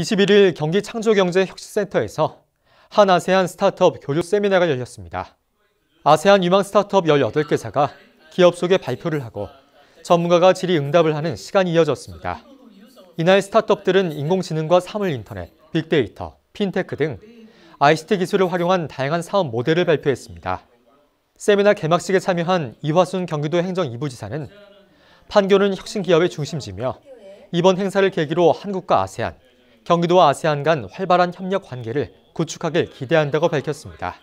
21일 경기 창조경제혁신센터에서 한 아세안 스타트업 교류 세미나가 열렸습니다. 아세안 유망 스타트업 18개사가 기업 소개 발표를 하고 전문가가 질의응답을 하는 시간이 이어졌습니다. 이날 스타트업들은 인공지능과 사물인터넷, 빅데이터, 핀테크 등 ICT 기술을 활용한 다양한 사업 모델을 발표했습니다. 세미나 개막식에 참여한 이화순 경기도 행정 2부지사는 판교는 혁신기업의 중심지며 이번 행사를 계기로 한국과 아세안, 경기도와 아세안 간 활발한 협력 관계를 구축하길 기대한다고 밝혔습니다.